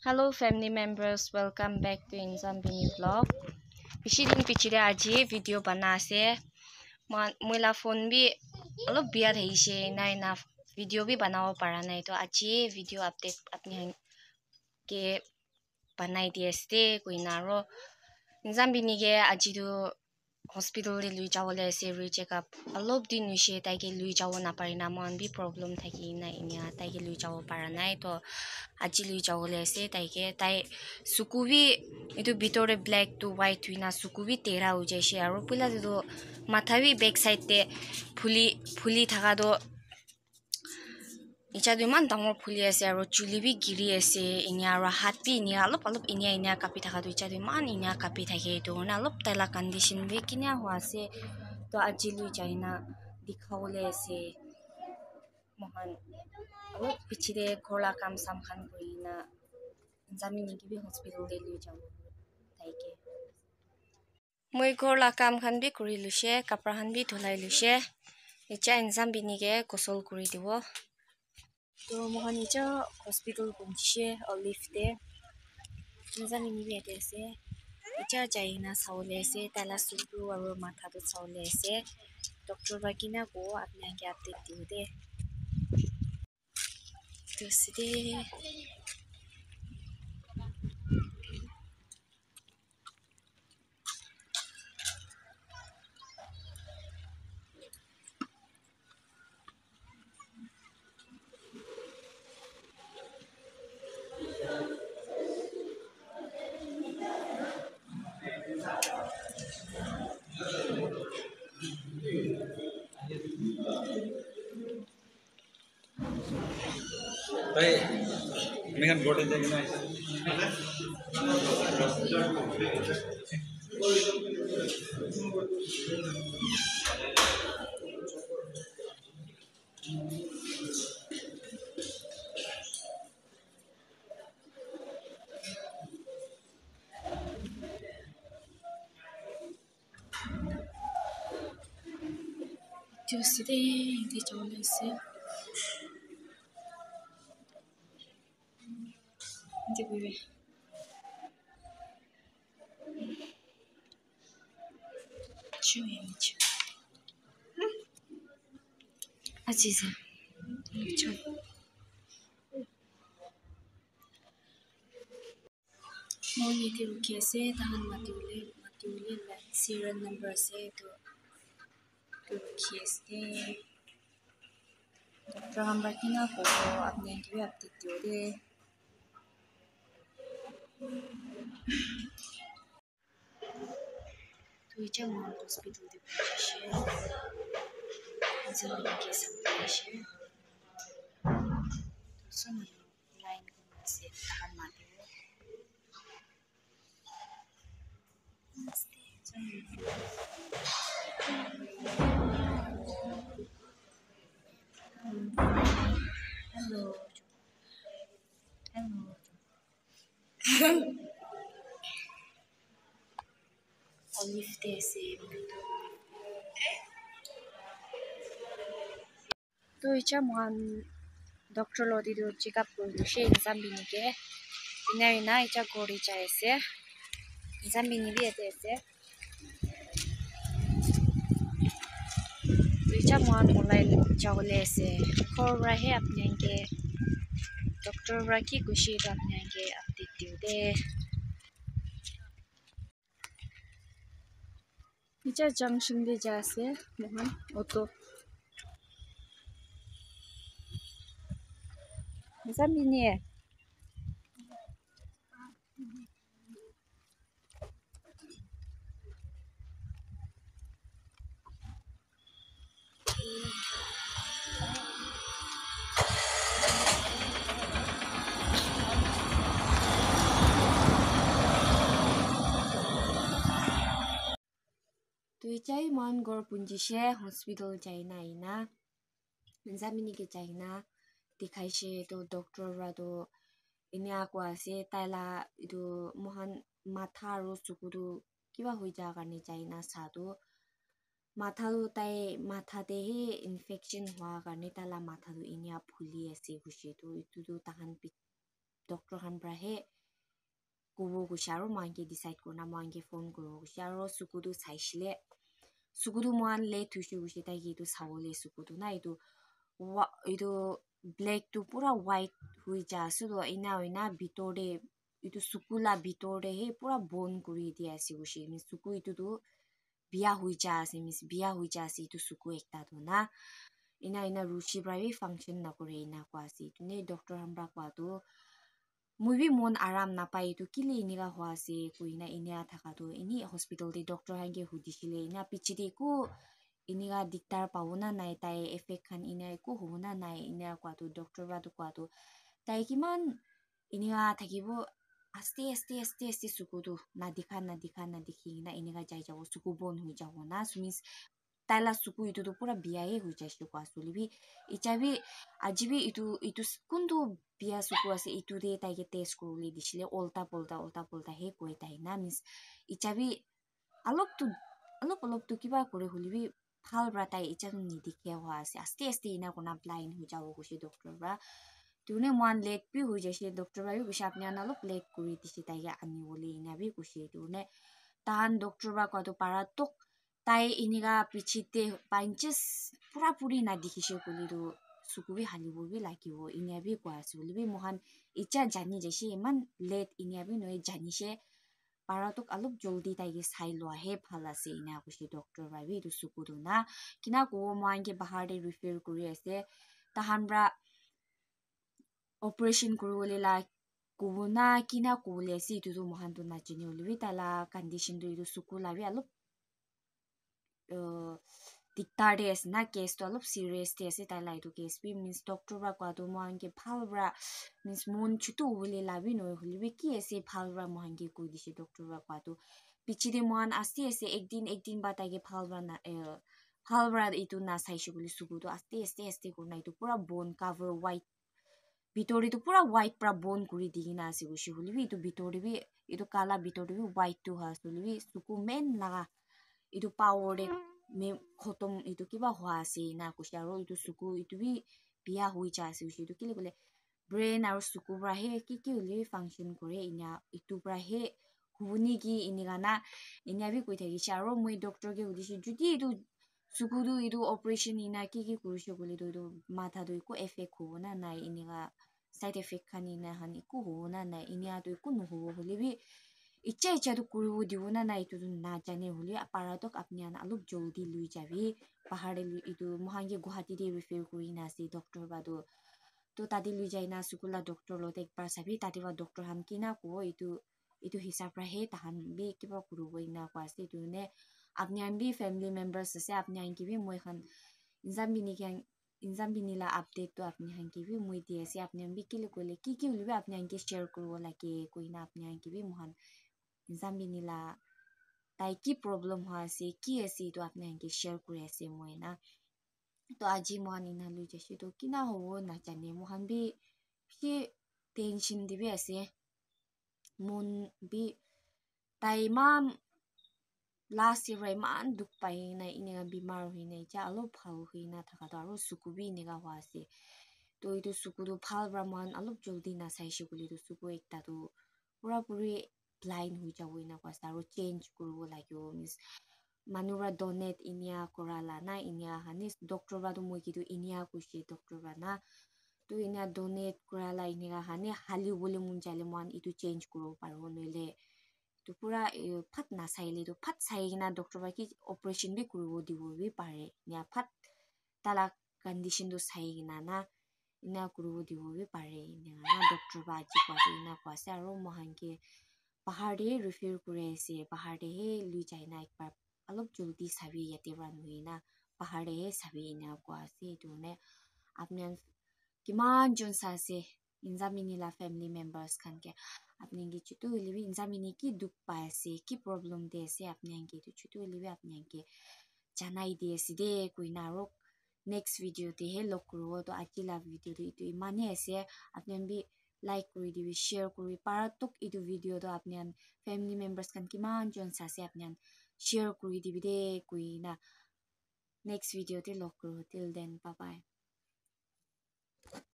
Hello family members, welcome back to Inzambini vlog. Pichiri ni pichiri aji video banase. Mui la phone bi alo biya thai she na ina video bi banao para na ito aji video update apni hang ke banai di este kui naro. Inzambini ge aji do হস্পিটেলৰে লৈ যাবলৈ আছে ৰুই check up অলপ দিন হৈছে তাইকে লৈ যাব নাপাৰি না মন বি প্ৰব্লেম থাকি নাই এনেয়া তাইকে লৈ যাব পৰা নাই তো আজি লৈ যাবলৈ আছে তাইকে তাই চকুবি এইটো ভিতৰত ব্লেকটো হোৱাইট হৈ না চকুবি টেৰা হৈ যাইছে আৰু পইলা যিটো মাথা বি বেক চাইডে ফুলি ফুলি থকাটো ইচ্ছাটো ইমান ডাঙৰ ফুলি আছে আৰু চুলি বি গিৰি আছে এনেয়া আৰু হাত বি এনেয়া অলপ অলপ এনেয়া এনেয়া কাঁপি থকাটো ইচ্ছাটো ইমান এনেয়া কাঁপি থাকে এইটো মানে অলপ তেলা কণ্ডিশ্যন বি কিনা হোৱা আছে তো আজিলৈ যায় না দেখাবলৈ আছে মহান অলপ পিঠিৰে ঘৰলা কাম চাম খান কৰি না জানি নেকি বি হস্পিটেলতে লৈ যাওঁ তাইকে মই ঘৰলা কাম খান বি কৰি লৈছে কাপোৰখান বি ধুলাই লৈছে ইচ্ছা এঞ্জাম বিনিকে গচল কৰি দিব তো মোহন নিজৰ হস্পিটেল পুহিছে অলিফতে নিজা নিমিলি ইয়াতে আছে এতিয়া যাই না চাউলে আছে তেলা চুলটো আৰু মাথাটো চাউলে আছে ডক্টৰ বা কিনা কও আপোনাক আপডেট দিওঁ দে তো চিধে তাই এখান ঘটে যায় কিনা చూస్తే ఇది చూడలేసి अच्छी Czuję cię. Aziza. Czuję. से तहन मतिउले मतिउले सीरियल नंबर से तो रुके से डॉक्टर हम रखना को अपने अपडेट दे Tuicha Mount Hospital de Patricia, Zilin case of Patricia. So, my line is Tahan Mati. Namaste. Hello. Ben... Alif desin. তো ইচ্ছা মহান ডক্টর লি চেক আপ করবো সে এক্সাম বিকে ইনারি না ইচ্ছা গড়ি চাইছে এক্সাম বিবি এতে এসে তো ইচ্ছা মহান মলাই যাবলে আছে খরাহে আপনি আগে ডক্টর কি গুছিয়ে আপনি আগে আপনি dewde. Ija jang shingde jase, mohan, Hon Gor Punji She Hospital China ina Nzamini ke China dikhai she to doctor ra do ini akwa se taila du mohan matha ro sukudu kiwa hoi ja ga ni China sa do matha do tai matha de he infection wa ga ni tala matha do inya phuli ase hu she do itu do tahan pi doctor han bra he kubo gusharo mangi decide ko na mangi phone go gusharo sukudu saishile sukudu mwaan le tuishu wishi taa hii tu sawo le sukudu naa hii tu hii tu black tu pura white hui jaa sudo ina hui naa bitore hii tu suku la bitore hei pura bone kuri hii diya si wishi mi suku hii tu tu biya hui jaa si mi biya hui jaa si hii tu suku ekta tu naa ina ina ruchi brai wii function na kore ina kwa si tu nei doktor hamra kwa tu মই বি মন আৰাম নাপায় এইটো কেলে এনেকুৱা হোৱা আছে কুইনা এনেয়া থকাটো এনেই হস্পিটেলতে ডক্তৰ হাইকে সুধিছিলে এনে পিছিতে একো এনেকুৱা দিগদাৰ পাব না নাই তাই এফেক্ট খান এনে একো হ'ব না নাই এনেয়া কোৱাটো ডক্তৰ পৰাটো কোৱাটো তাই কিমান এনেকুৱা থাকিব আস্তে আস্তে আস্তে আস্তে চকুটো নাদেখা নাদেখা নাদেখি কিনা এনেকুৱা যাই যাব চকু বন্ধ হৈ যাব না চুমিছ তাইলা সুকু ইটু তো পুরা বিয়াই হই যায় সুকু আসলে বি ইচাবি আজিবি ইটু ইটু কুনতু বিয়া সুকু আছে ইটু দে তাইকে টেস্ট করলি দিছিলে ওলতা পলতা ওলতা পলতা হে কই তাই না মিস ইচাবি আলোক তু আলোক আলোক তু কিবা করে হলি বি ভাল ব্রা তাই ইচা নি দেখে হওয়া আছে আস্তে আস্তে ইনা কোনা ব্লাইন হই যাও হসি ডক্টর ব্রা তুনে মান লেট পি হই যায় সে ডক্টর ভাইও বিষ আপনি আনালো লেট করি দিছি তাইয়া আমি বলি ইনা বি কুশি তুনে তাহান ডক্টর বা কত পারা তো pai iniga pichite panches pura puri na dikishe kuni do sukubi halibu bi laki wo inya bi kwa suli bi mohan icha jani jeshi man let inya bi noy jani she paratuk aluk joldi ta ye sai lo he phala se ina kushi doctor ra bi du sukudu na kina go mohan ke bahar de refer kuri ase ta operation kuru le la kubuna kina kule si tu mohan tu na chini ulwi ta la condition du du sukula bi dictates na case to lob serious te se tai lai to case we means doctor ra kwa do mwan ke phal ra means mon chu tu wule la bi no hul bi ki ese phal ra mwan ge ku di se doctor ra kwa to itu power de me khotom itu kiba hua si na kushya ro itu suku itu bi pia hui cha si shi itu kile bole brain aro suku bra he ki ki le function kore inya itu bra he huni gi ini gana inya bi kuite gi charo me doctor ge udi shi judi itu suku du itu operation ina ki ki kurushyo bole do do matha do ko effect ho na nai ini ga side effect kanina han iku ho na nai inya do ku nu ho bole bi इच्छा इच्छा तो कुरु दिवना ना इतु ना जाने होले अपारा तो अपने आना अलग जल्दी लुई जावे पहाड़े लुई इतु मुहांगे गुहाती दे रिफेर कोई ना से डॉक्टर बादो तो तादी लुई जाए ना सुकुला डॉक्टर लोते एक बार सभी तादी वा डॉक्टर हम की ना को इतु इतु हिसाब रहे तहन भी की बा कुरु वही आन भी फैमिली मेंबर्स से अपने आन की भी इंसान भी नहीं इंसान अपडेट तो अपने हाँ की भी मुई दिए से अपने हम भी किले को ले की की अपने हाँ की शेयर करो लाके कोई ना अपने हाँ की भी मुहान zambini la tai ki problem ha si ki esi to apne ke share kure se moi na to aji mo ani na lu jese to kina ho wo na chane mo han bi ki tension di bi ase mon bi tai ma last year ma an blind hui cha wina kwa sa ro change kuru like you means manura donate inya korala na inya hanis doctor ba do moki do inya ku she doctor ba na tu inya donate kora la inya hani hali bole mun jale man itu change kuru par ho ne le tu pura e, phat na sai le do phat sai na doctor ba ki operation bi kuru di bo bi pare nya phat tala condition do sai na na ina kuru di bo bi pare nya doctor ba ji kwa ina ro mohan bahar te refill kuri ase bahar te he luijai na ekbar olop jaldi sabi yate run hoina bahar te he sabi ena koi ase etu hoine apni khan kiman jun sai ase inzamini la family members khan ke apni khan ke chutu hoile bi inzamini ki dukh pai ase ki problem te ase apni khan ke etu chutu hoile bi apni khan ke janai de ase de koina aro next video te he log kuribo to aji la video te etu imane ase apni khan bi like কৰি দিবি share কৰিবি পাৰা তোক এইটো ভিডিঅ'টো আপুনি family মেম্বাৰ্ছখন কিমানজন চাইছে আপুনি শ্বেয়াৰ কৰি দিবি দেই কৰি না নেক্সট ভিডিঅ'তে লগ কৰোঁ টিল দেন পাপায়